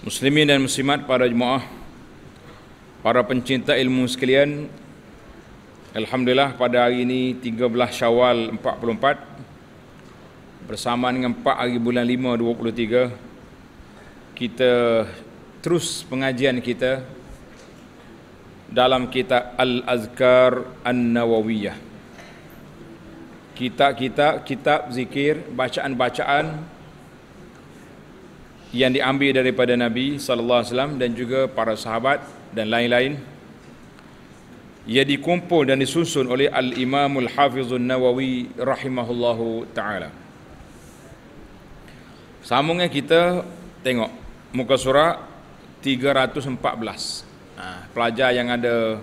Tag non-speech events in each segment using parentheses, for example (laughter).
Muslimin dan muslimat para jemaah Para pencinta ilmu sekalian Alhamdulillah pada hari ini 13 Syawal 44 Bersama dengan 4 hari bulan 5 23 Kita terus pengajian kita Dalam kitab Al-Azkar An-Nawawiyah Kitab-kitab, kitab zikir, bacaan-bacaan yang diambil daripada Nabi sallallahu alaihi wasallam dan juga para sahabat dan lain-lain ia dikumpul dan disusun oleh al-Imamul Hafizun Nawawi rahimahullahu taala Sambungnya kita tengok muka surat 314 ha, pelajar yang ada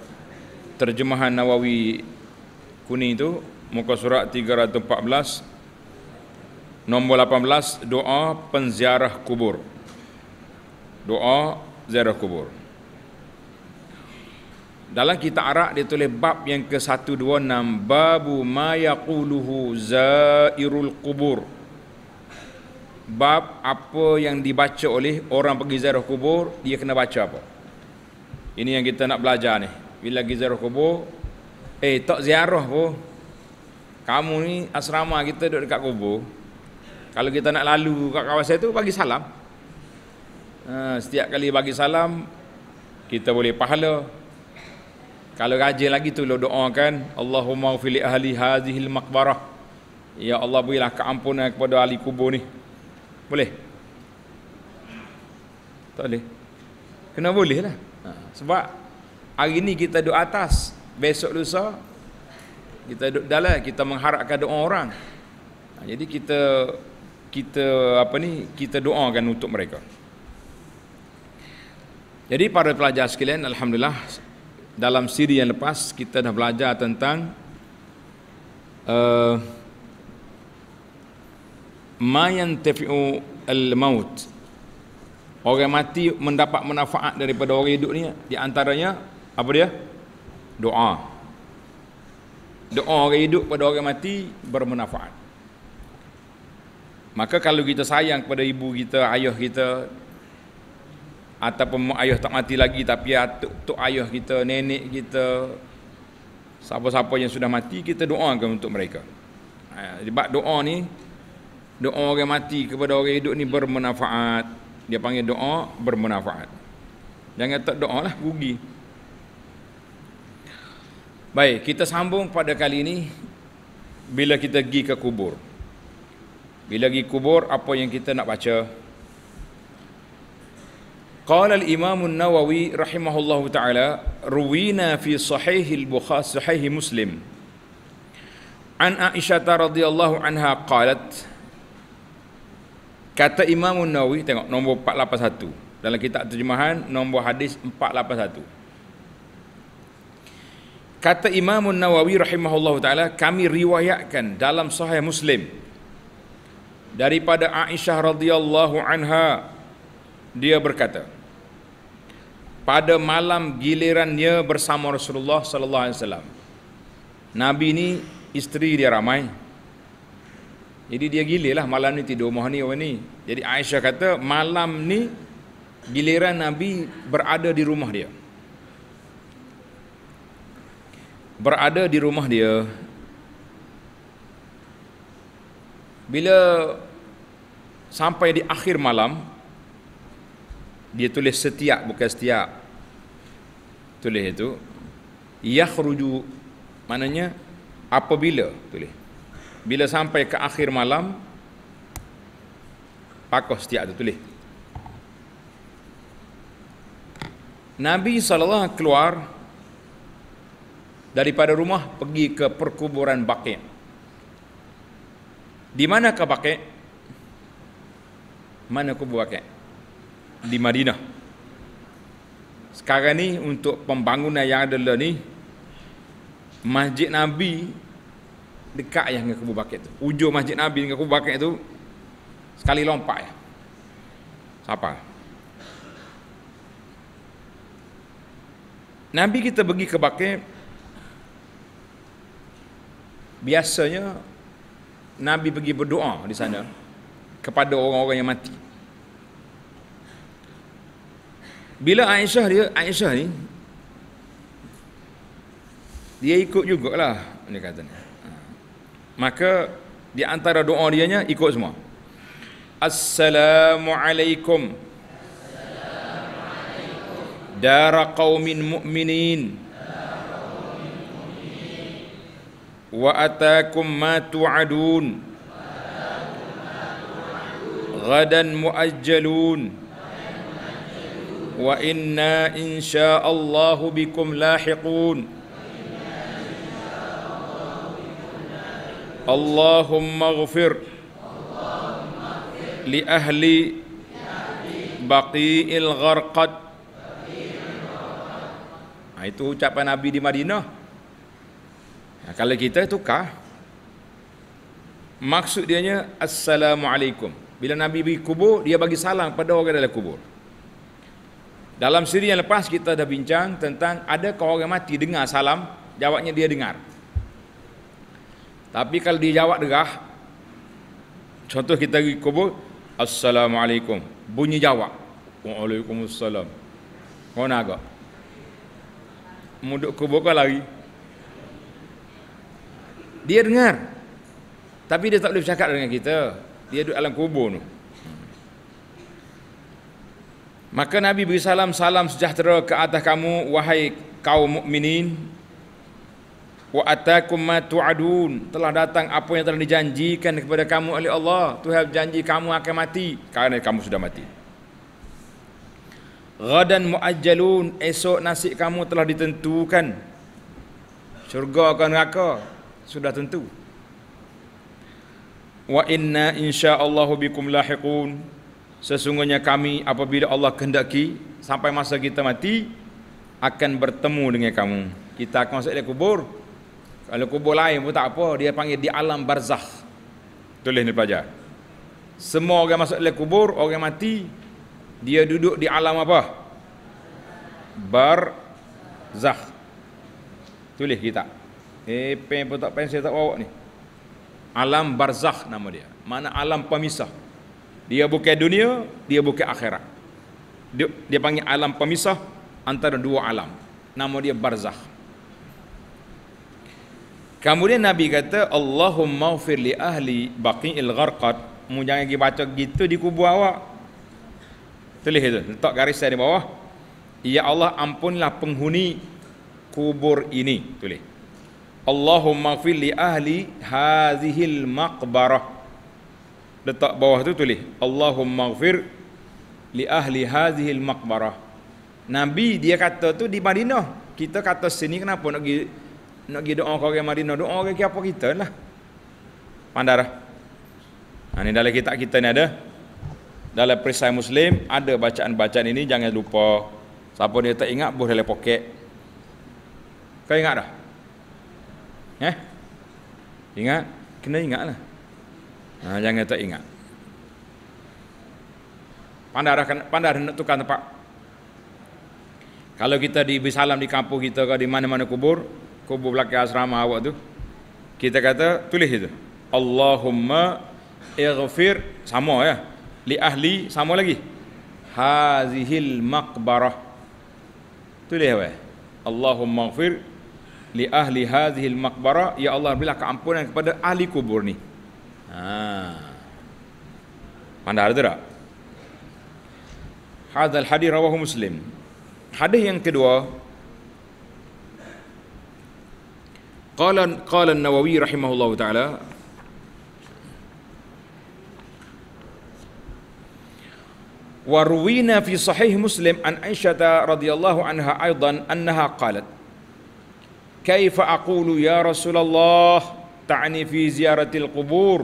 terjemahan Nawawi kuning itu muka surat 314 Nombor 18 doa penziarah kubur. Doa ziarah kubur. Dalam kitab Arab tulis bab yang ke-126 babu ma yaquluhu zairul kubur. Bab apa yang dibaca oleh orang pergi ziarah kubur, dia kena baca apa? Ini yang kita nak belajar ni. Bila pergi ziarah kubur, eh tak ziarah pun. Kamu ni asrama kita duduk dekat kubur, kalau kita nak lalu kat kawasan itu bagi salam ha, setiap kali bagi salam kita boleh pahala kalau rajin lagi tu lo doakan Allahumma fil ahli hadhil maqbarah ya Allah berilah keampunan kepada ahli kubur ni boleh tak boleh kena boleh lah ha, sebab hari ni kita duduk atas besok lusa kita duduk dalam kita mengharapkan doa orang ha, jadi kita kita apa ni kita doakan untuk mereka. Jadi para pelajar sekalian alhamdulillah dalam siri yang lepas kita dah belajar tentang uh, eh, mayan tafi'u al-maut. Orang mati mendapat manfaat daripada orang hidup ni di antaranya apa dia? Doa. Doa orang hidup pada orang mati bermanfaat. Maka kalau kita sayang kepada ibu kita, ayah kita ataupun mak ayah tak mati lagi tapi atuk tok ayah kita, nenek kita siapa-siapa yang sudah mati kita doakan untuk mereka. Ha, sebab doa ni doa orang mati kepada orang hidup ni bermanfaat. Dia panggil doa bermanfaat. Jangan tak doa lah, rugi. Baik, kita sambung pada kali ini bila kita pergi ke kubur. Bila pergi kubur apa yang kita nak baca? Qala al-Imam nawawi rahimahullahu taala ruwina fi sahih al-Bukhari sahih Muslim. An Aisyah radhiyallahu anha qalat Kata Imam Nawawi tengok nombor 481 dalam kitab terjemahan nombor hadis 481. Kata Imam Nawawi rahimahullah ta'ala Kami riwayatkan dalam sahih Muslim daripada Aisyah radhiyallahu anha dia berkata pada malam gilirannya bersama Rasulullah sallallahu alaihi wasallam nabi ni isteri dia ramai jadi dia gilirlah malam ni tidur rumah ni orang ni jadi Aisyah kata malam ni giliran nabi berada di rumah dia berada di rumah dia bila sampai di akhir malam dia tulis setiap bukan setiap tulis itu yakhruju maknanya apabila tulis bila sampai ke akhir malam pakoh setiap itu tulis Nabi SAW keluar daripada rumah pergi ke perkuburan Baqi' di mana ke Baqi' mana kubur akad di Madinah sekarang ni untuk pembangunan yang ada lah ni masjid Nabi dekat yang dengan kubur bakit tu ujung masjid Nabi dengan kubur bakit tu sekali lompat ya. siapa Nabi kita pergi ke bakit biasanya Nabi pergi berdoa di sana hmm kepada orang-orang yang mati. Bila Aisyah dia, Aisyah ni dia ikut jugalah dia kata ni. Ha. Maka di antara doa dia nya ikut semua. Assalamu alaikum. Dara qaumin mu'minin. Wa atakum ma tu'adun ghadan muajjalun wa inna Allah bikum lahiqun Allahumma ighfir li ahli baqi'il gharqad Ha, itu ucapan Nabi di Madinah. Ha, kalau kita tukar, maksud dia dianya, Assalamualaikum bila Nabi pergi kubur, dia bagi salam pada orang dalam kubur. Dalam siri yang lepas kita dah bincang tentang adakah orang mati dengar salam, jawabnya dia dengar. Tapi kalau dia jawab derah, contoh kita pergi kubur, Assalamualaikum, bunyi jawab. Waalaikumsalam. Kau nak agak? Muduk kubur kau lari. Dia dengar. Tapi dia tak boleh bercakap dengan kita dia duduk dalam kubur tu maka Nabi beri salam salam sejahtera ke atas kamu wahai kaum mukminin. wa atakum ma tu'adun telah datang apa yang telah dijanjikan kepada kamu oleh Allah Tuhan berjanji kamu akan mati kerana kamu sudah mati Ghadan mu'ajjalun Esok nasib kamu telah ditentukan Syurga akan neraka Sudah tentu wa inna insyaallah bikum lahiqun sesungguhnya kami apabila Allah kehendaki sampai masa kita mati akan bertemu dengan kamu kita akan masuk ke kubur kalau kubur lain pun tak apa dia panggil di alam barzah. tulis ni pelajar semua orang masuk dalam kubur orang mati dia duduk di alam apa Barzah. tulis kita eh pen pun tak pen saya tak bawa ni alam barzakh nama dia mana alam pemisah dia bukan dunia dia bukan akhirat dia, dia panggil alam pemisah antara dua alam nama dia barzakh kemudian nabi kata Allahumma ufir li ahli baqi'il gharqat mu jangan pergi baca gitu di kubur awak tulis itu letak garis di bawah ya Allah ampunlah penghuni kubur ini tulis Allahumma fil li ahli hadhil maqbarah. Letak bawah tu tulis Allahumma fir li ahli hadhil maqbarah. Nabi dia kata tu di Madinah. Kita kata sini kenapa nak pergi nak pergi doa orang Madinah? Doa orang apa kita lah. Pandara. Ha ni dalam kitab kita ni ada. Dalam perisai Muslim ada bacaan-bacaan ini jangan lupa. Siapa dia tak ingat boleh dalam poket. Kau ingat dah? Eh? Ingat? Kena ingatlah. Ha, jangan tak ingat. Pandar akan pandar nak tukar tempat. Kalau kita di salam di kampung kita ke di mana-mana kubur, kubur belakang asrama awak tu, kita kata tulis itu. Allahumma ighfir sama ya. Li ahli sama lagi. Hazihil maqbarah. Tulis apa? Allahumma ighfir li ahli hadhil maqbara ya Allah berilah keampunan kepada ahli kubur ni. Ha. Pandai ada tak? Hadal hadis rawah Muslim. Hadis yang kedua Qala qala An-Nawawi rahimahullahu taala Warwina fi sahih Muslim an Aisyah radhiyallahu anha aidan annaha qalat كيف أقول يا رسول الله تعني في زيارة القبور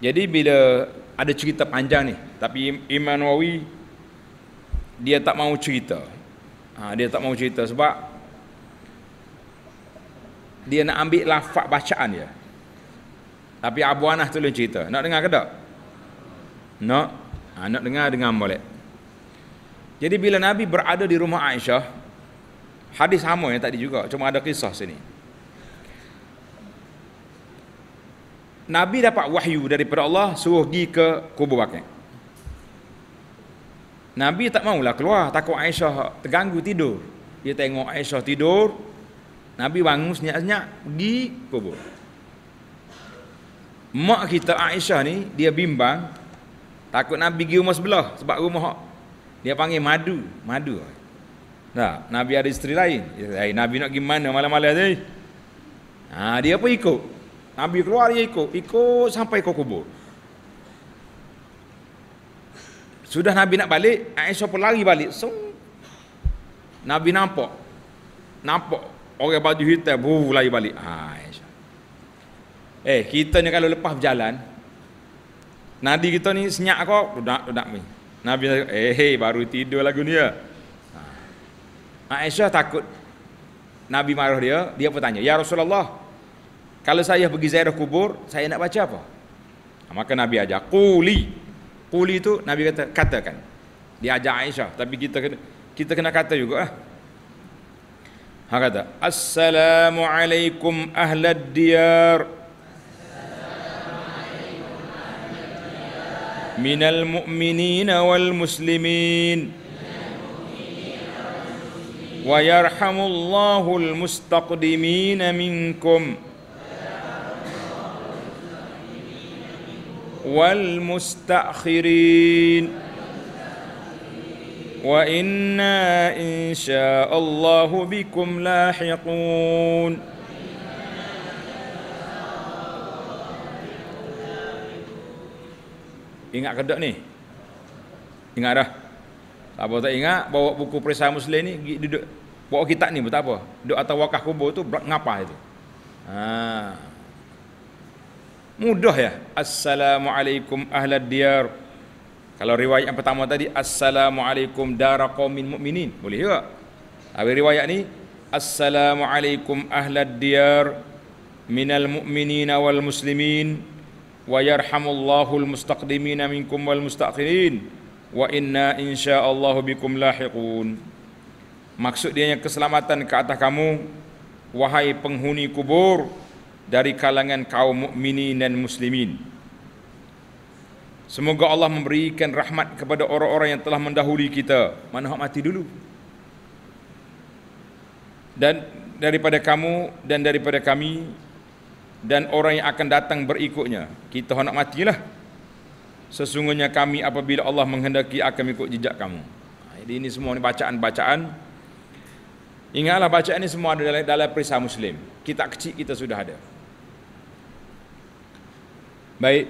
jadi bila ada cerita panjang ni tapi Imam Nawawi dia tak mau cerita ha, dia tak mau cerita sebab dia nak ambil lafak bacaan dia tapi Abu Anas tu cerita nak dengar ke tak nak ha, nak dengar dengan boleh jadi bila Nabi berada di rumah Aisyah Hadis sama yang tadi juga cuma ada kisah sini. Nabi dapat wahyu daripada Allah suruh pergi ke kubur Bakar. Nabi tak maulah keluar takut Aisyah terganggu tidur. Dia tengok Aisyah tidur. Nabi bangun senyap-senyap pergi kubur. Mak kita Aisyah ni dia bimbang takut Nabi pergi rumah sebelah sebab rumah dia panggil madu, madu. Lah. Nah, Nabi ada isteri lain. Eh, Nabi nak gimana malam-malam tadi? Ha, dia pun ikut. Nabi keluar dia ikut. Ikut sampai ke kubur. Sudah Nabi nak balik, Aisyah pun lari balik. So, Nabi nampak. Nampak orang baju hitam, buh, lari balik. Ha, Aisyah. Eh, kita ni kalau lepas berjalan, Nabi kita ni senyap kok, udak, udak ni. Nabi, eh, hey, baru tidur lagu ni ya. Aisyah takut Nabi marah dia, dia pun tanya, "Ya Rasulullah, kalau saya pergi ziarah kubur, saya nak baca apa?" Maka Nabi ajak, "Quli." Quli itu Nabi kata, "Katakan." Dia ajak Aisyah, tapi kita kena kita kena kata juga ah. Ha kata, "Assalamualaikum ahlad diyar." Minal mu'minin wal muslimin. Assalamualaikum ويرحم الله المستقدمين منكم والمستأخرين وإنا إن شاء الله بكم لاحقون Ingat ke tak ni? Ingat dah. Apa tak ingat bawa buku perisai Muslim ni duduk Buat kitab ni betapa tak apa. Duduk atas wakaf kubur tu ngapa itu. Ha. Mudah ya. Assalamualaikum ahlad diar Kalau riwayat yang pertama tadi assalamualaikum daraqomin muminin Boleh juga. Habis riwayat ni assalamualaikum ahlad diyar minal mu'minin wal muslimin wa yarhamullahu al mustaqdimin minkum wal mustaqirin wa inna insyaallah bikum lahiqun maksud dia yang keselamatan ke atas kamu wahai penghuni kubur dari kalangan kaum mukminin dan muslimin semoga Allah memberikan rahmat kepada orang-orang yang telah mendahului kita mana hak mati dulu dan daripada kamu dan daripada kami dan orang yang akan datang berikutnya kita hendak matilah sesungguhnya kami apabila Allah menghendaki akan ikut jejak kamu ha, jadi ini semua ini bacaan-bacaan Ingatlah bacaan ini semua ada dalam, dalam perisai Muslim. Kita kecil kita sudah ada. Baik.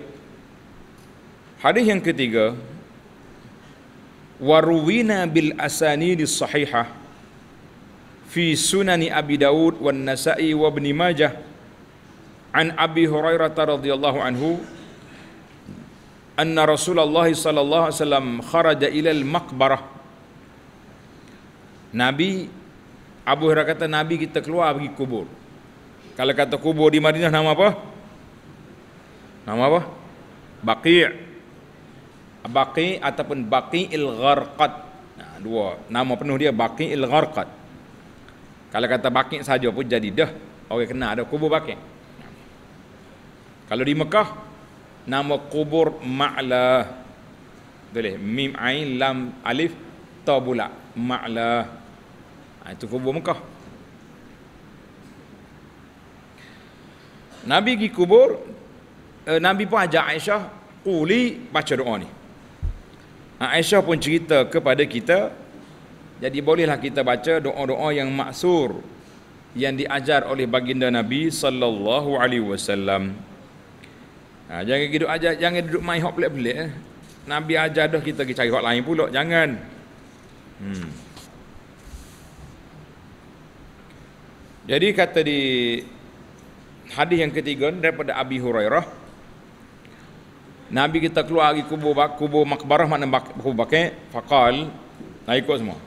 Hadis yang ketiga. Waruwina bil asanidi sahihah. Fi sunani Abi Dawud wa nasai wa bni Majah. An Abi Hurairah radhiyallahu anhu. Anna Rasulullah sallallahu alaihi wasallam kharaja ila al-maqbarah. Nabi Abu Hurairah kata Nabi kita keluar pergi kubur. Kalau kata kubur di Madinah nama apa? Nama apa? Baqi' Baqi' ataupun Baqi'il Gharqad. Nah, dua. Nama penuh dia Baqi'il Gharqad. Kalau kata Baqi' saja pun jadi dah. Orang kenal ada kubur Baqi'. Kalau di Mekah nama kubur Ma'la. Boleh mim ain lam alif ta bula. Ma'la. Ha, itu kubur Mekah. Nabi pergi kubur, uh, Nabi pun ajak Aisyah, Uli baca doa ni. Ha, Aisyah pun cerita kepada kita, jadi bolehlah kita baca doa-doa yang maksur yang diajar oleh baginda Nabi sallallahu alaihi wasallam. Ha, jangan duduk ajar, jangan duduk main hok pelik-pelik eh. Nabi ajar dah kita pergi cari hok lain pulak. jangan. Hmm. Jadi kata di hadis yang ketiga daripada Abi Hurairah Nabi kita keluar pergi kubur bak kubur makbarah makna bak kubur bak faqal nah ikut semua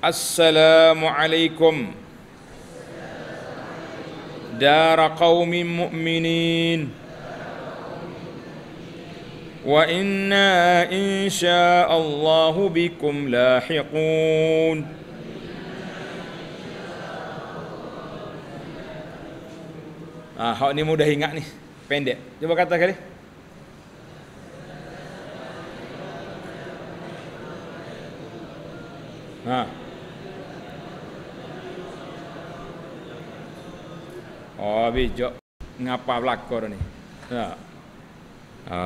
Assalamualaikum Dar قوم mu'minin, وإنا إن شاء الله بكم لاحقون Ah, hak ni mudah ingat ni. Pendek. Cuba kata sekali. Ha. Oh, bijak. Ngapa belakor ni? Ha. Ha.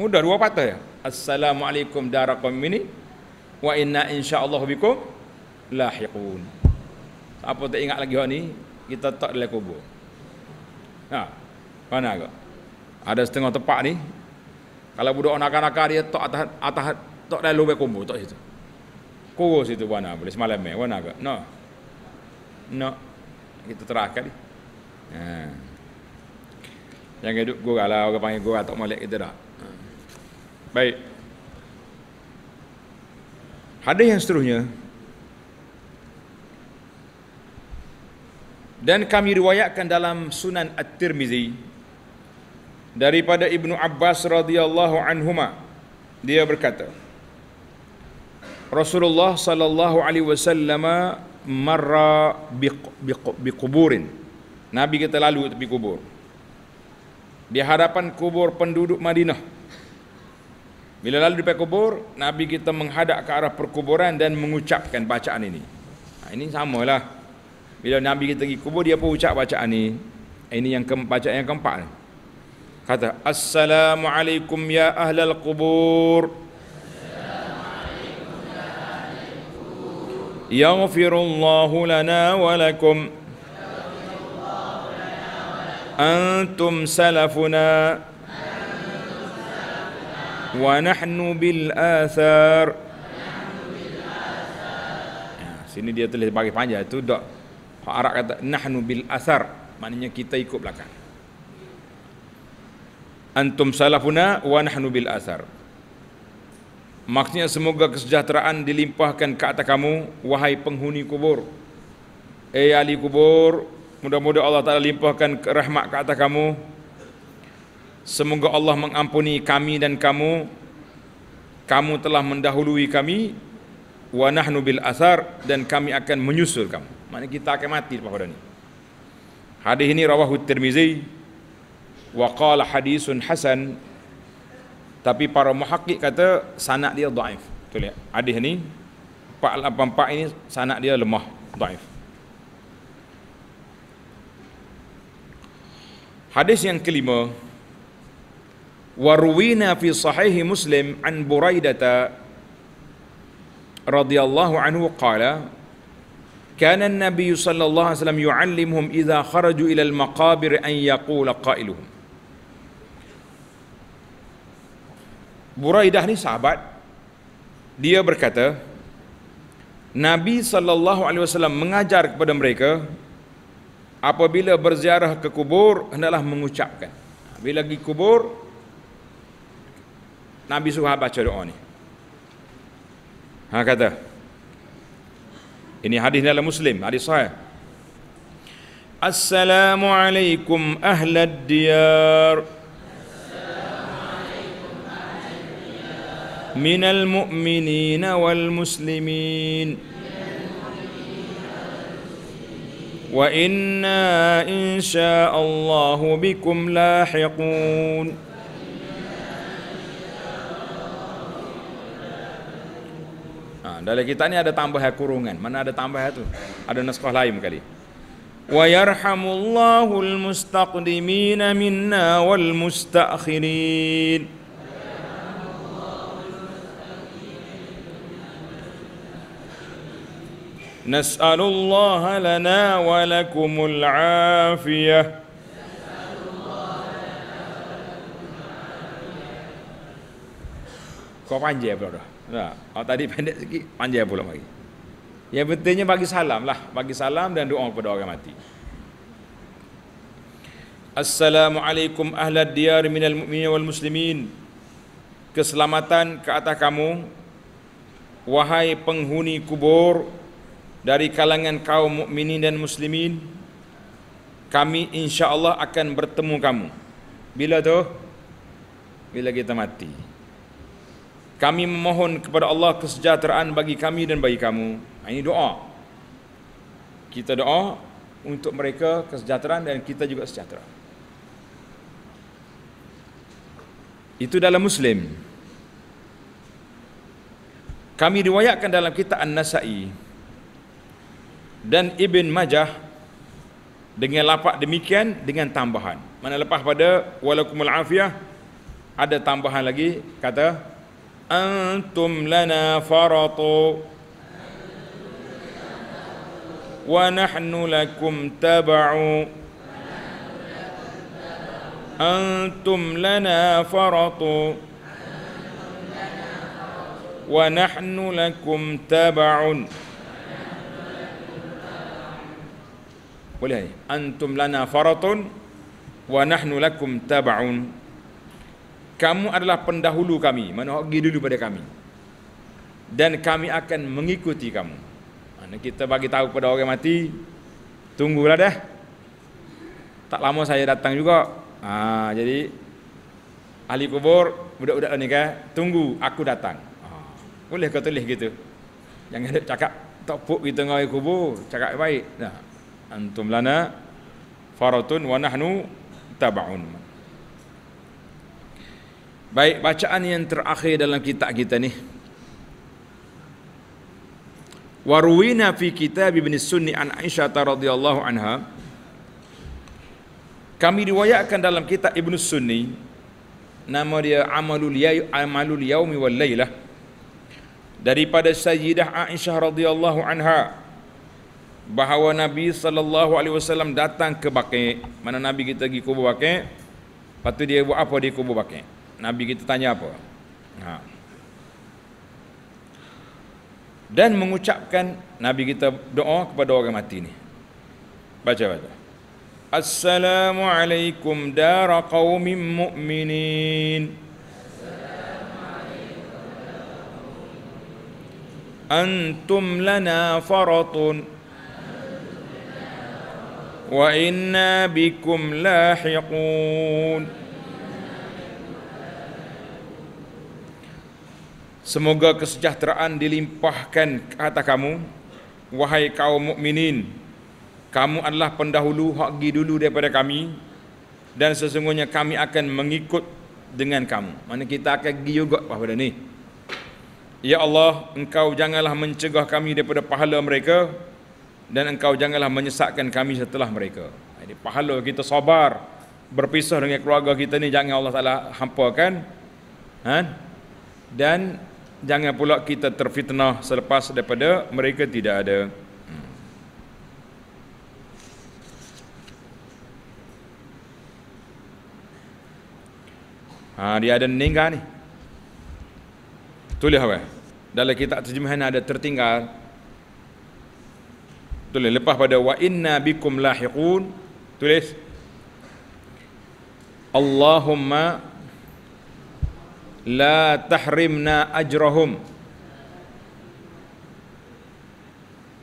Mudah dua patah ya. Assalamualaikum darakum ini wa inna insyaallah bikum lahiqun. Apa tak ingat lagi hak ni? Kita tak dalam kubur. Ha. Mana kau? Ada setengah tempat ni. Kalau budak nak nakal dia tok atas atas tok dalam lubang kubur tok situ. Kurus situ mana boleh semalam meh. Mana kau? No. No. Kita terakat kali. Ha. Jangan duduk gurau lah. Orang panggil gurau tak molek kita dah. Ha. Baik. Hadis yang seterusnya dan kami riwayatkan dalam Sunan At-Tirmizi daripada Ibnu Abbas radhiyallahu anhuma dia berkata Rasulullah sallallahu alaihi wasallam marra bi bi, Nabi kita lalu tepi kubur di hadapan kubur penduduk Madinah bila lalu di kubur Nabi kita menghadap ke arah perkuburan dan mengucapkan bacaan ini ha, ini samalah bila Nabi kita pergi kubur dia pun ucap bacaan ni. Eh, ini yang ke, bacaan yang keempat ni. Kata assalamualaikum ya ahlal kubur. يغفر الله لنا ولكم أنتم سلفنا bil بالآثار ah, sini dia tulis bagi panjang itu dok Arab kata nahnu bil asar maknanya kita ikut belakang antum salafuna wa nahnu bil asar maksudnya semoga kesejahteraan dilimpahkan ke atas kamu wahai penghuni kubur eh ahli kubur mudah-mudahan Allah Taala limpahkan rahmat ke atas kamu semoga Allah mengampuni kami dan kamu kamu telah mendahului kami wa nahnu bil asar dan kami akan menyusul kamu Maknanya kita akan mati di pahoda ini. Hadis ini rawahu Tirmizi wa qala hadisun hasan tapi para muhakkik kata sanad dia dhaif. Tu lihat. Ya? Hadis ini 484 ini sanad dia lemah, dhaif. Hadis yang kelima Waruina fi sahih Muslim an Buraidah radhiyallahu anhu Kata كان النبي صلى الله عليه وسلم يعلمهم إذا خرجوا إلى المقابر أن يقول قائلهم Buraidah ni sahabat dia berkata Nabi sallallahu alaihi wasallam mengajar kepada mereka apabila berziarah ke kubur hendaklah mengucapkan bila pergi kubur Nabi suruh baca doa ni ha kata Ini hadis dalam Muslim, hadis sahih. Assalamualaikum ahlad diyar. من المؤمنين والمسلمين وإنا إن شاء الله بكم لاحقون dalam kita ni ada tambah kurungan. Mana ada tambah tu? Ada naskah lain kali. Wa yarhamullahu al-mustaqdimina minna wal musta'khirin. نسأل الله لنا ولكم Kau panjang ya, bro. Tak. Oh, tadi pendek sikit, panjang pula mari. Yang pentingnya bagi salam lah. Bagi salam dan doa kepada orang mati. Assalamualaikum ahlat diyar minal mu'minin wal muslimin. Keselamatan ke atas kamu. Wahai penghuni kubur dari kalangan kaum mukminin dan muslimin. Kami insya Allah akan bertemu kamu. Bila tu? Bila kita mati kami memohon kepada Allah kesejahteraan bagi kami dan bagi kamu. Ha, ini doa. Kita doa untuk mereka kesejahteraan dan kita juga sejahtera. Itu dalam Muslim. Kami riwayatkan dalam kitab An-Nasa'i dan Ibn Majah dengan lapak demikian dengan tambahan. Mana lepas pada walakumul afiyah ada tambahan lagi kata أنتم لنا فرط ونحن لكم تبع أنتم لنا فرط ونحن لكم تبع أنتم لنا فرط ونحن لكم تبع kamu adalah pendahulu kami mana pergi dulu pada kami dan kami akan mengikuti kamu mana kita bagi tahu pada orang mati tunggulah dah tak lama saya datang juga ha, jadi ahli kubur budak-budak ni kan tunggu aku datang ha, boleh kau tulis gitu Yang ada cakap topuk kita dengan kubur cakap baik nah antum lana faratun wa nahnu tab'un Baik bacaan yang terakhir dalam kitab kita ni. Warwina fi kitab Ibn Sunni an Aisyah radhiyallahu anha. Kami riwayatkan dalam kitab Ibn Sunni nama dia Amalul Yaum Amalul Yaumi wal Lailah daripada Sayyidah Aisyah radhiyallahu anha bahawa Nabi sallallahu alaihi wasallam datang ke Baqi mana Nabi kita pergi kubur Baqi patu dia buat apa di kubur Baqi Nabi kita tanya apa? Ha. Dan mengucapkan Nabi kita doa kepada orang mati ni. Baca baca. Assalamualaikum dara qaumin mu'minin. أنتم لنا فرط وإنا bikum lahiqun. Semoga kesejahteraan dilimpahkan kata kamu wahai kaum mukminin. Kamu adalah pendahulu hak dulu daripada kami dan sesungguhnya kami akan mengikut dengan kamu. Mana kita akan pergi juga pada ni. Ya Allah, engkau janganlah mencegah kami daripada pahala mereka dan engkau janganlah menyesatkan kami setelah mereka. Jadi pahala kita sabar berpisah dengan keluarga kita ni jangan Allah Taala hampakan. Ha? Dan jangan pula kita terfitnah selepas daripada mereka tidak ada hmm. ha, dia ada meninggal ni tulis apa dalam kitab terjemahan ada tertinggal tulis lepas pada wa inna bikum lahiqun tulis Allahumma la tahrimna ajrahum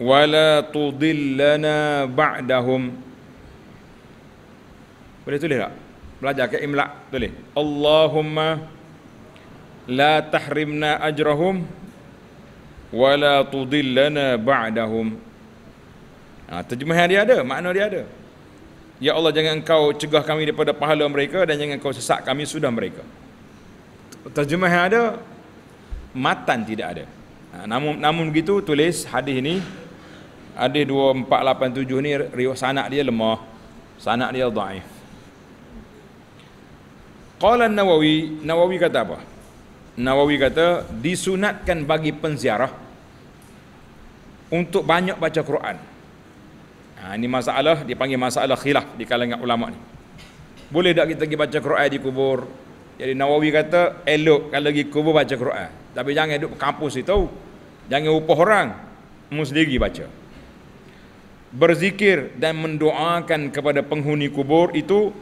wala tudillana ba'dahum boleh tulis tak belajar ke imlak tulis Allahumma la tahrimna ajrahum wala tudillana ba'dahum ha, terjemahan dia ada makna dia ada Ya Allah jangan engkau cegah kami daripada pahala mereka dan jangan engkau sesak kami sudah mereka terjemah yang ada matan tidak ada ha, namun namun begitu tulis hadis ini hadis 2487 ni riwayat sanad dia lemah sanad dia dhaif qala nawawi nawawi kata apa nawawi kata disunatkan bagi penziarah untuk banyak baca Quran ha, ini masalah dipanggil masalah khilaf di kalangan ulama ni boleh tak kita pergi baca Quran di kubur jadi Nawawi kata elok kalau pergi kubur baca Quran. Tapi jangan duduk kampus itu. Jangan upah orang. Mu sendiri baca. Berzikir dan mendoakan kepada penghuni kubur itu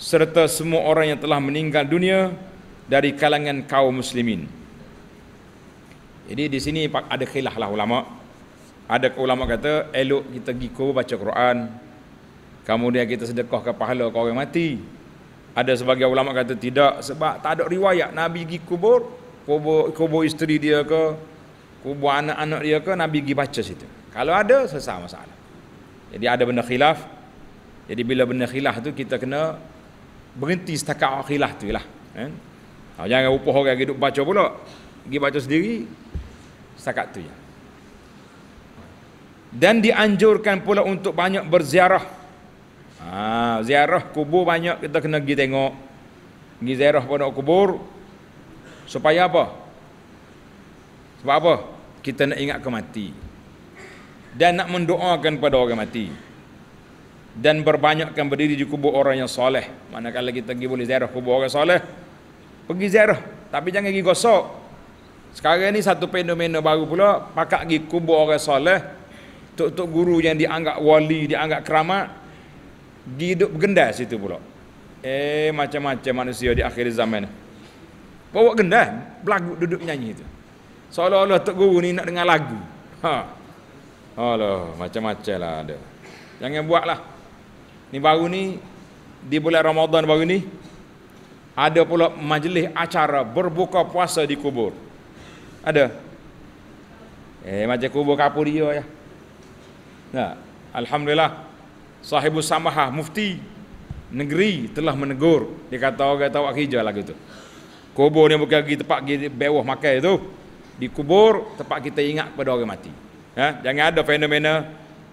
serta semua orang yang telah meninggal dunia dari kalangan kaum muslimin. Jadi di sini ada khilaf lah ulama. Ada ulama kata elok kita pergi kubur baca Quran. Kemudian kita sedekah ke pahala ke orang mati. Ada sebagai ulama kata tidak sebab tak ada riwayat Nabi pergi kubur, kubur kubur isteri dia ke, kubur anak-anak dia ke Nabi pergi baca situ. Kalau ada sesama masalah. Jadi ada benda khilaf. Jadi bila benda khilaf tu kita kena berhenti setakat khilaf tu lah. Eh? jangan upah orang hidup baca pula. Pergi baca sendiri setakat tu je. Dan dianjurkan pula untuk banyak berziarah Ha, ziarah kubur banyak kita kena pergi tengok. Pergi ziarah pada kubur. Supaya apa? Sebab apa? Kita nak ingat kematian Dan nak mendoakan pada orang mati. Dan berbanyakkan berdiri di kubur orang yang soleh. Manakala kita pergi boleh ziarah kubur orang soleh. Pergi ziarah. Tapi jangan pergi gosok. Sekarang ni satu fenomena baru pula. pakak pergi kubur orang soleh. Tok-tok guru yang dianggap wali, dianggap keramat dia duduk bergendas situ pula. Eh macam-macam manusia di akhir zaman ni. Bawa gendas, belagu duduk nyanyi itu. Seolah-olah Tok Guru ni nak dengar lagu. Ha. Alah, macam-macam lah ada. Jangan buat lah. Ni baru ni, di bulan Ramadan baru ni, ada pula majlis acara berbuka puasa di kubur. Ada. Eh, macam kubur kapur dia ya. Nah, Alhamdulillah. Sahibu Samaha Mufti negeri telah menegur dia kata orang kata awak hijau lagi tu kubur ni bukan pergi tempat pergi bewah makan tu dikubur tempat kita ingat pada orang mati ya? jangan ada fenomena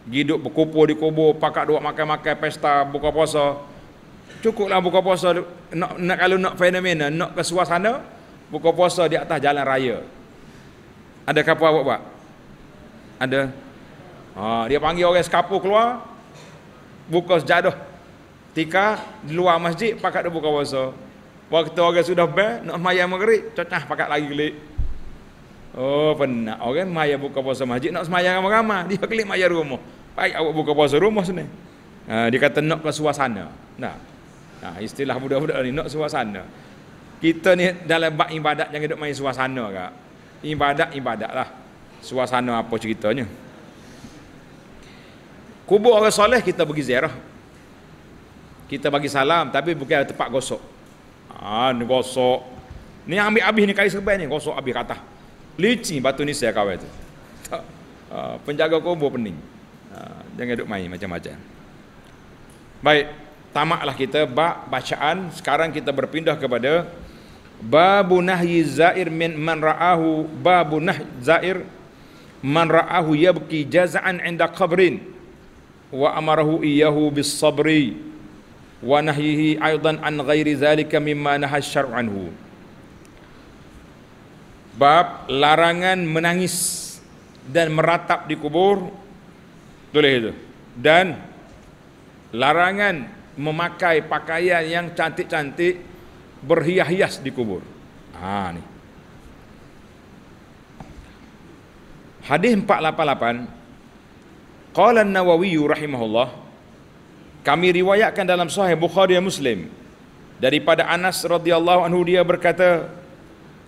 hidup berkumpul di kubur pakak duak makan-makan pesta buka puasa cukuplah buka puasa nak, nak kalau nak fenomena nak ke suasana buka puasa di atas jalan raya ada kapal awak buat ada ha, dia panggil orang sekapu keluar buka sejadah tika di luar masjid pakat dia buka puasa waktu orang sudah ber nak maya maghrib cocah pakat lagi kelik oh pernah orang maya buka puasa masjid nak maya ramai-ramai dia kelik maya rumah baik awak buka puasa rumah sini ha, dia kata nak ke suasana nah nah istilah budak-budak ni nak suasana kita ni dalam bab ibadat jangan duk main suasana kak ibadat ibadat lah suasana apa ceritanya Kubur orang soleh kita pergi ziarah. Kita bagi salam tapi bukan tempat gosok. Ah, ni gosok. Ni ambil habis ni kali serban ni gosok habis kata. Licin batu ni saya kawan tu. (laughs) Tak. Ah, penjaga kubur pening. Ah, jangan duk main macam-macam. Baik, tamaklah kita bab bacaan. Sekarang kita berpindah kepada Babu nahyi zair min man ra'ahu babu nahyi zair man ra'ahu yabki Jazan 'inda qabrin wa amarahu iyyahu bis sabri wa nahyihi aidan an ghairi zalika mimma nahas syar'u anhu bab larangan menangis dan meratap di kubur tulis itu dan larangan memakai pakaian yang cantik-cantik berhias-hias di kubur ha ni hadis 488 Qala An-Nawawi rahimahullah kami riwayatkan dalam sahih Bukhari dan Muslim daripada Anas radhiyallahu anhu dia berkata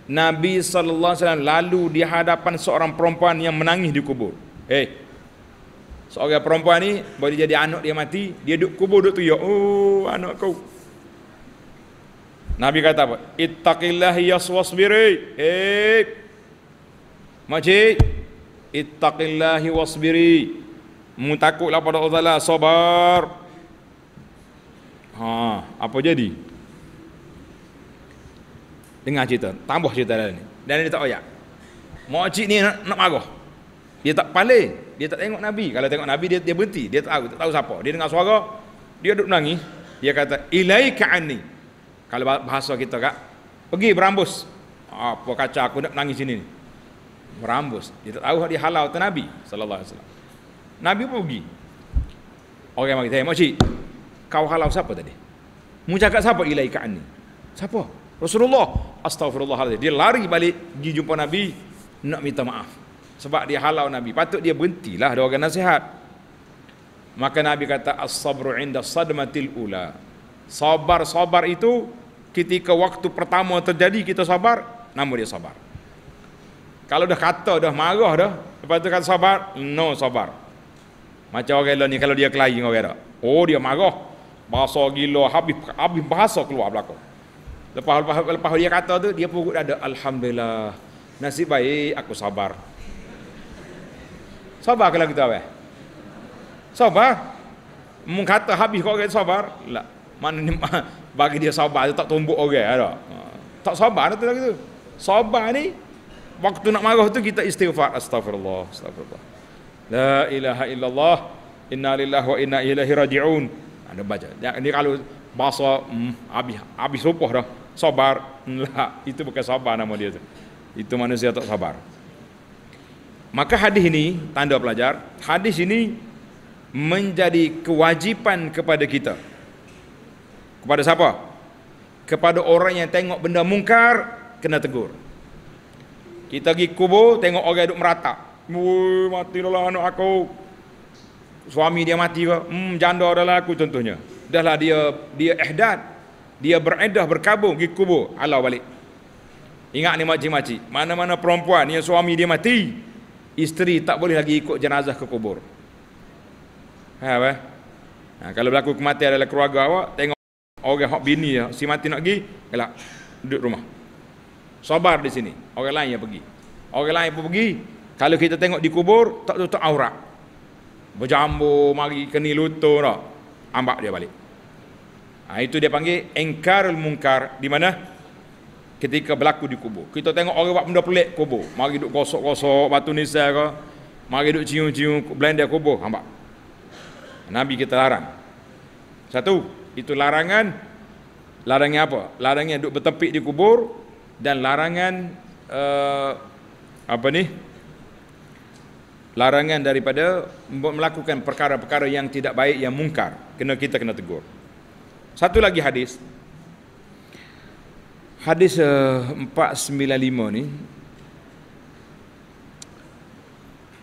Nabi sallallahu alaihi wasallam lalu di hadapan seorang perempuan yang menangis di kubur. Hey, eh, Seorang perempuan ni boleh jadi anak dia mati, dia duduk kubur duduk tu ya, oh anak kau. Nabi kata apa? Ittaqillah yaswasbiri. Hei. Eh, Macik, ittaqillah wasbiri mutakutlah pada Allah Taala sabar ha apa jadi dengar cerita tambah cerita dalam ni dan dia tak oyak makcik ni nak, nak marah dia tak paling dia tak tengok nabi kalau tengok nabi dia dia berhenti dia tak tahu tak tahu siapa dia dengar suara dia duduk menangis dia kata ilaika anni kalau bahasa kita kak pergi berambus apa kaca aku nak menangis sini ni berambus dia tak tahu dia halau tu nabi sallallahu alaihi wasallam Nabi pun pergi. Orang mari saya, makcik, kau halau siapa tadi? Mu cakap siapa ilai ka'an ni? Siapa? Rasulullah. Astagfirullahaladzim. Dia lari balik, pergi jumpa Nabi, nak minta maaf. Sebab dia halau Nabi. Patut dia berhentilah, dia orang nasihat. Maka Nabi kata, As-sabru inda sadmatil ula. Sabar-sabar itu, ketika waktu pertama terjadi, kita sabar, nama dia sabar. Kalau dah kata, dah marah dah, lepas tu kata sabar, no sabar. Macam orang lain ni kalau dia kelahi dengan orang Oh dia marah. Bahasa gila habis habis bahasa keluar belakang. Lepas, lepas, lepas dia kata tu dia pun ada alhamdulillah. Nasib baik aku sabar. Sabar kalau kita eh? Sabar. Mun kata habis kau kata sabar. Lah. Mana ni bagi dia sabar tu tak tumbuk orang ada. Tak ha, sabar tu lagi tu. Sabar ni waktu nak marah tu kita istighfar astagfirullah astagfirullah. La ilaha illallah Inna lillah wa inna ilahi raji'un Anda ah, baca Ini kalau bahasa hmm, habis, habis upah dah Sabar (laughs) lah, Itu bukan sabar nama dia tu Itu manusia tak sabar Maka hadis ini Tanda pelajar Hadis ini Menjadi kewajipan kepada kita Kepada siapa? Kepada orang yang tengok benda mungkar Kena tegur Kita pergi kubur Tengok orang yang duduk meratap Mui, mati lah anak aku. Suami dia mati ke? Hmm, janda adalah aku contohnya. Dahlah dia dia ihdad. Dia beredah berkabung pergi kubur. Alau balik. Ingat ni makcik-makcik. Mana-mana perempuan ni, suami dia mati. Isteri tak boleh lagi ikut jenazah ke kubur. Ha, apa? Eh? Ha, kalau berlaku kematian adalah keluarga awak, tengok orang hak bini ya, si mati nak pergi, gelak duduk rumah. Sabar di sini. Orang lain yang pergi. Orang lain pun pergi, kalau kita tengok di kubur, tak tutup aurat. Berjambur, mari, keni lutur, tak. Ambak dia balik. Ha, itu dia panggil engkarul mungkar. Di mana? Ketika berlaku di kubur. Kita tengok orang buat benda pelik kubur. Mari duduk gosok-gosok, batu nisa ke. Mari duduk cium-cium, blender kubur. Ambak. Nabi kita larang. Satu, itu larangan. Larangan apa? Larangan duduk bertepik di kubur. Dan larangan... Uh, apa ni? Apa ni? larangan daripada melakukan perkara-perkara yang tidak baik yang mungkar kena kita kena tegur satu lagi hadis hadis uh, eh, 495 ni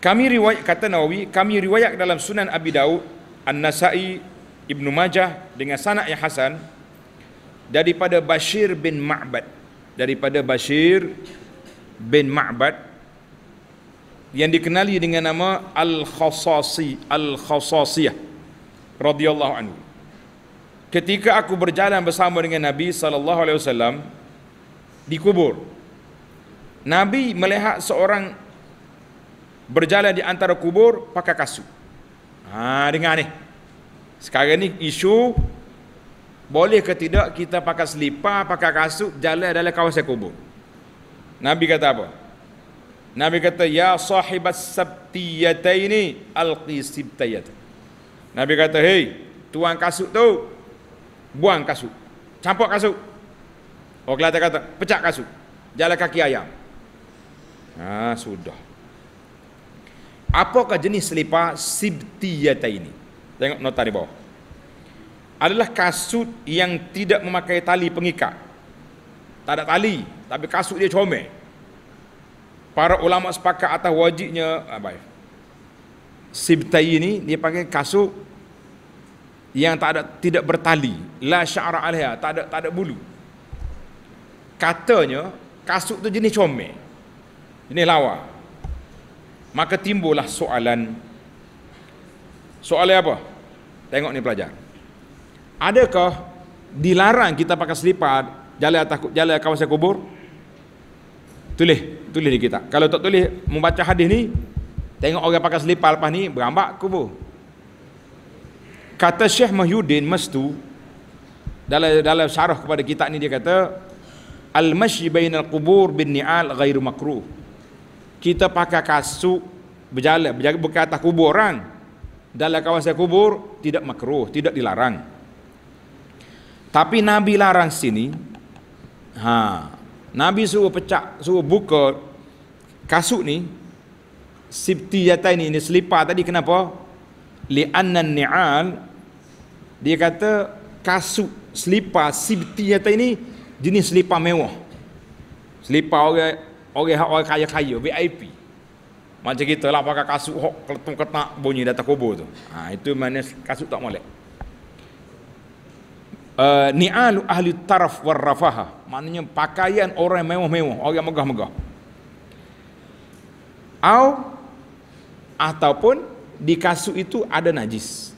kami riwayat kata Nawawi kami riwayat dalam Sunan Abi Daud An-Nasa'i Ibnu Majah dengan sanad yang hasan daripada Bashir bin Ma'bad daripada Bashir bin Ma'bad yang dikenali dengan nama al-khassasi al-khassasiyah radhiyallahu anhu ketika aku berjalan bersama dengan nabi sallallahu alaihi wasallam di kubur nabi melihat seorang berjalan di antara kubur pakai kasut ha dengar ni sekarang ni isu boleh ke tidak kita pakai selipar pakai kasut jalan dalam kawasan kubur nabi kata apa Nabi kata ya sahibas sabtiyataini alqi sibtayat. Nabi kata hei tuang kasut tu buang kasut. Campur kasut. Orang kelata kata pecah kasut. Jalan kaki ayam. Ha sudah. Apakah jenis selipar sibtiyata ini? Tengok nota di bawah. Adalah kasut yang tidak memakai tali pengikat. Tak ada tali, tapi kasut dia comel para ulama sepakat atas wajibnya abai. Ah, Sibtai ini dia panggil kasut yang tak ada tidak bertali, la sya'ra 'alaiha, tak ada tak ada bulu. Katanya kasut tu jenis comel. Jenis lawa. Maka timbullah soalan Soalnya apa? Tengok ni pelajar. Adakah dilarang kita pakai selipar jalan atas jalan kawasan kubur? Tulis tulis di kitab kalau tak tulis membaca hadis ni tengok orang pakai selipar lepas ni berambak kubur kata Syekh Mahyuddin Mastu dalam dalam syarah kepada kitab ni dia kata al mashy bainal qubur bin ni'al ghairu makruh kita pakai kasut berjalan berjaga berkat atas orang dalam kawasan kubur tidak makruh tidak dilarang tapi nabi larang sini ha nabi suruh pecah suruh buka kasut ni sibti yatai ni ni selipar tadi kenapa li annan ni'al dia kata kasut selipar sibti yatai ni jenis selipar mewah selipar orang orang hak orang kaya-kaya VIP macam kita lah pakai kasut hok keletung ketak bunyi data kubur tu ha, itu mana kasut tak molek uh, ni'alu ahli taraf war rafaha maknanya pakaian orang mewah-mewah orang megah-megah Au ataupun di kasut itu ada najis.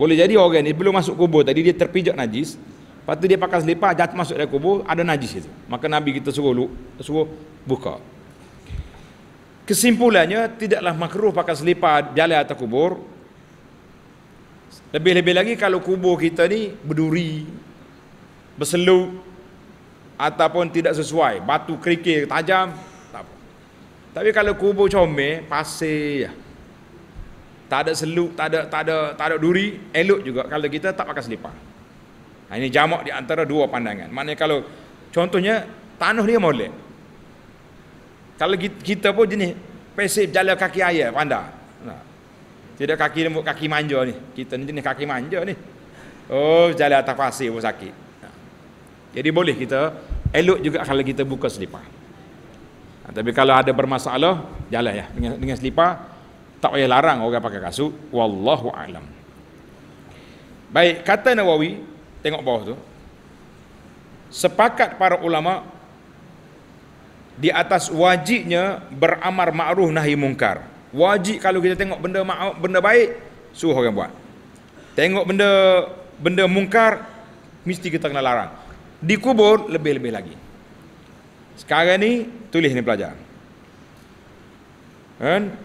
Boleh jadi orang ini belum masuk kubur tadi dia terpijak najis. Lepas dia pakai selipar jatuh masuk dari kubur ada najis itu. Maka Nabi kita suruh lu, suruh buka. Kesimpulannya tidaklah makruh pakai selipar jalan atas kubur. Lebih-lebih lagi kalau kubur kita ni berduri, berseluk ataupun tidak sesuai, batu kerikir tajam, tapi kalau kubur comel, pasir ya. Tak ada seluk, tak ada tak ada tak ada duri, elok juga kalau kita tak pakai selipar. Nah, ha, ini jamak di antara dua pandangan. Maknanya kalau contohnya tanah dia molek. Kalau kita, pun jenis pasif jalan kaki ayah pandah. Ha. Nah. Tidak kaki lembut kaki manja ni. Kita ni jenis kaki manja ni. Oh, jalan atas pasir pun sakit. Nah. Ha. Jadi boleh kita elok juga kalau kita buka selipar. Ha, tapi kalau ada bermasalah, jalan ya dengan dengan selipar. Tak payah larang orang pakai kasut. Wallahu alam. Baik, kata Nawawi, tengok bawah tu. Sepakat para ulama di atas wajibnya beramar ma'ruf nahi mungkar. Wajib kalau kita tengok benda ma'ruf, benda baik, suruh orang buat. Tengok benda benda mungkar mesti kita kena larang. Di kubur lebih-lebih lagi. Sekarang ni tulis ni pelajar. Kan?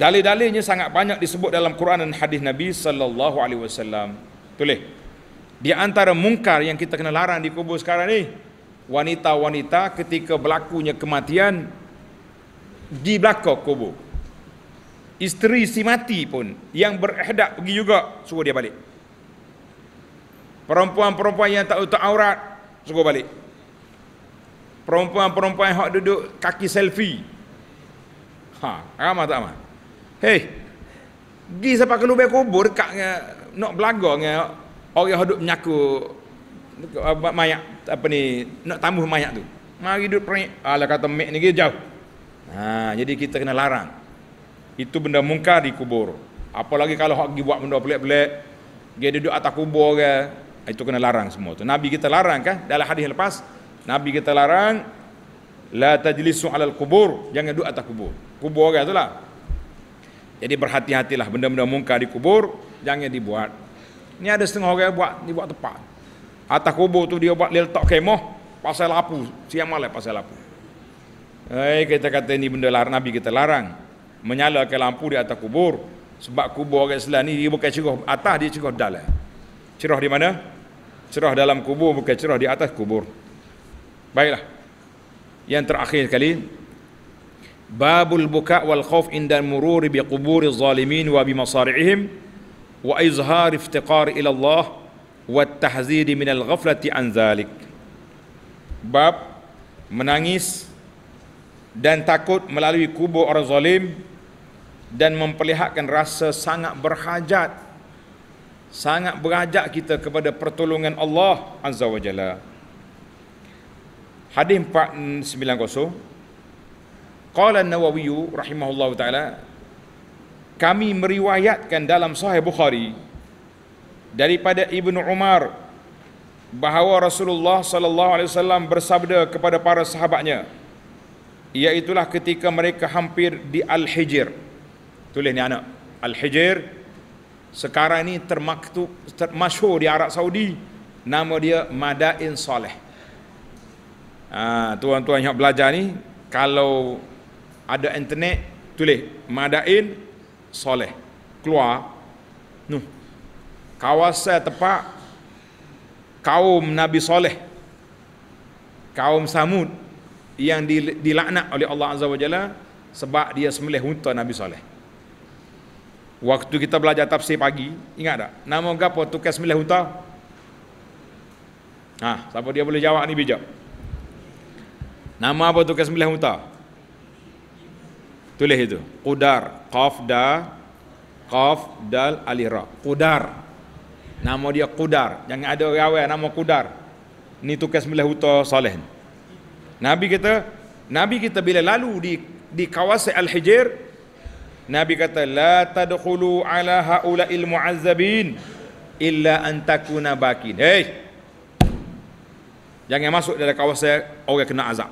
Dalil-dalilnya sangat banyak disebut dalam Quran dan hadis Nabi sallallahu alaihi wasallam. Tulis. Di antara mungkar yang kita kena larang di kubur sekarang ni, wanita-wanita ketika berlakunya kematian di belakang kubur. Isteri si mati pun yang berihdak pergi juga suruh dia balik. Perempuan-perempuan yang tak tutup aurat suruh balik perempuan-perempuan yang duduk kaki selfie. Ha, ramah tak ramah? Hei, pergi sampai ke lubang kubur kat nak belaga dengan orang yang duduk menyaku mayat apa ni, nak tambuh mayat tu. Mari duduk perik. Alah kata mek ni dia jauh. Ha, jadi kita kena larang. Itu benda mungkar di kubur. Apalagi kalau hak pergi buat benda pelik-pelik, dia duduk atas kubur ke, itu kena larang semua tu. Nabi kita larang kan dalam hadis lepas, Nabi kata larang la tajlisu alal kubur, jangan duduk atas kubur. Kubur orang itulah. Jadi berhati-hatilah benda-benda mungkar di kubur jangan dibuat. Ni ada setengah orang buat, dia buat tepat. Atas kubur tu dia buat letak kemah pasal lapu, siang malam pasal lapu. Eh kita kata ni benda larang Nabi kita larang menyalakan lampu di atas kubur sebab kubur orang Islam ni dia bukan cerah atas dia cerah dalam. Cerah di mana? Cerah dalam kubur bukan cerah di atas kubur. Baiklah. Yang terakhir sekali Babul buka wal khauf inda murur bi quburi zalimin wa bi masari'ihim wa izhar iftiqar ila Allah wa tahzir min al ghaflati an zalik. Bab menangis dan takut melalui kubur orang zalim dan memperlihatkan rasa sangat berhajat sangat berhajat kita kepada pertolongan Allah azza wajalla. Hadis 490 Qala Nawawi rahimahullahu taala kami meriwayatkan dalam sahih Bukhari daripada Ibnu Umar bahawa Rasulullah sallallahu alaihi wasallam bersabda kepada para sahabatnya iaitulah ketika mereka hampir di Al-Hijr tulis ni anak Al-Hijr sekarang ini termaktub termasyhur di Arab Saudi nama dia Madain Saleh Ah, tuan-tuan yang belajar ni kalau ada internet tulis madain soleh keluar nu kawasan tempat kaum nabi soleh kaum samud yang dilaknat oleh Allah Azza wa Jalla sebab dia sembelih unta Nabi soleh. Waktu kita belajar tafsir pagi, ingat tak? Nama gapo tukar sembelih unta? Ha, siapa dia boleh jawab ni bijak. Nama apa tu kesembilan unta? Tulis itu. Qudar. Qaf da Qaf dal alih ra. Qudar. Nama dia Qudar. Jangan ada orang awal nama Qudar. Ni tu kesembilan unta saleh. Nabi kita Nabi kita bila lalu di di kawasan Al-Hijr Nabi kata la tadkhulu ala haula al mu'azzabin illa an takuna bakin. Hey. Jangan masuk dalam kawasan orang kena azab.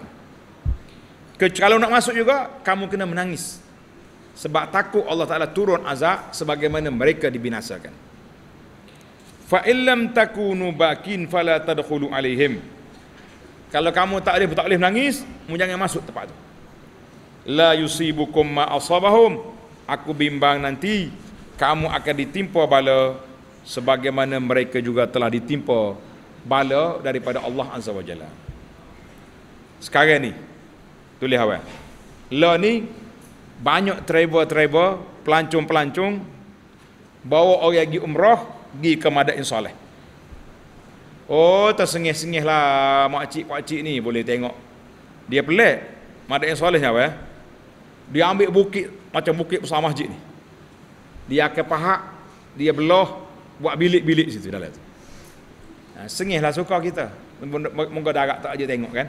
Kalau nak masuk juga, kamu kena menangis. Sebab takut Allah Ta'ala turun azab sebagaimana mereka dibinasakan. Fa'illam takunu bakin fala tadkhulu alihim. Kalau kamu tak boleh, tak boleh menangis, kamu jangan masuk tempat tu? La yusibukum ma'asabahum. Aku bimbang nanti, kamu akan ditimpa bala sebagaimana mereka juga telah ditimpa bala daripada Allah Azza wa Jalla. Sekarang ni, tulis awal lo ni banyak driver-driver pelancong-pelancong bawa orang pergi umrah pergi ke Madain Saleh oh tersengih-sengih lah makcik pakcik ni boleh tengok dia pelik Madain Saleh ni awal eh? dia ambil bukit macam bukit besar masjid ni dia ke pahak dia beloh buat bilik-bilik situ dalam tu. Ha, sengihlah suka kita. Mungkin Moga agak tak aja tengok kan.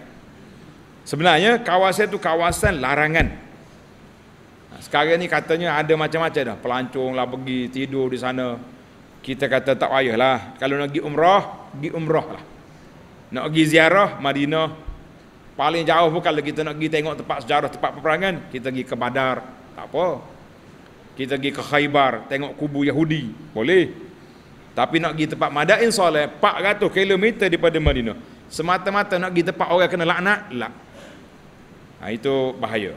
Sebenarnya kawasan itu kawasan larangan. Ha, sekarang ni katanya ada macam-macam dah. Pelancong lah pergi tidur di sana. Kita kata tak payahlah. Kalau nak pergi umrah, pergi umrah lah. Nak pergi ziarah, Madinah. Paling jauh pun kalau kita nak pergi tengok tempat sejarah, tempat peperangan. Kita pergi ke Badar. Tak apa. Kita pergi ke Khaybar, tengok kubu Yahudi. Boleh. Tapi nak pergi tempat Madain Saleh, 400 km daripada Madinah. Semata-mata nak pergi tempat orang kena laknat, laknat. Ha, itu bahaya.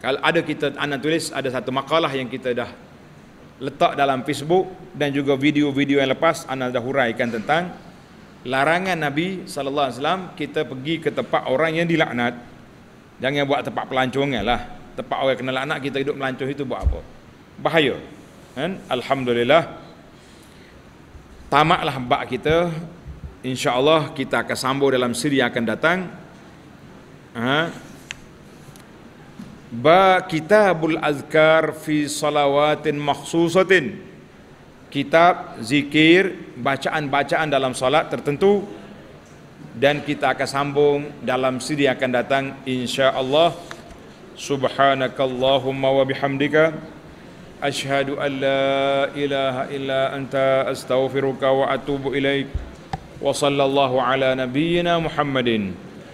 Kalau ada kita anak tulis ada satu makalah yang kita dah letak dalam Facebook dan juga video-video yang lepas anak dah huraikan tentang larangan Nabi sallallahu alaihi wasallam kita pergi ke tempat orang yang dilaknat. Jangan buat tempat pelancongan lah. Tempat orang kena laknat kita hidup melancong itu buat apa? Bahaya. Kan? Alhamdulillah. tamaklah bab kita. InsyaAllah kita akan sambung dalam siri yang akan datang ha? ba kitabul azkar fi salawatin makhsusatin kitab zikir bacaan-bacaan dalam salat tertentu dan kita akan sambung dalam siri yang akan datang insyaallah subhanakallahumma wa bihamdika ashhadu an la ilaha illa anta astaghfiruka wa atubu ilaik wa sallallahu ala nabiyyina muhammadin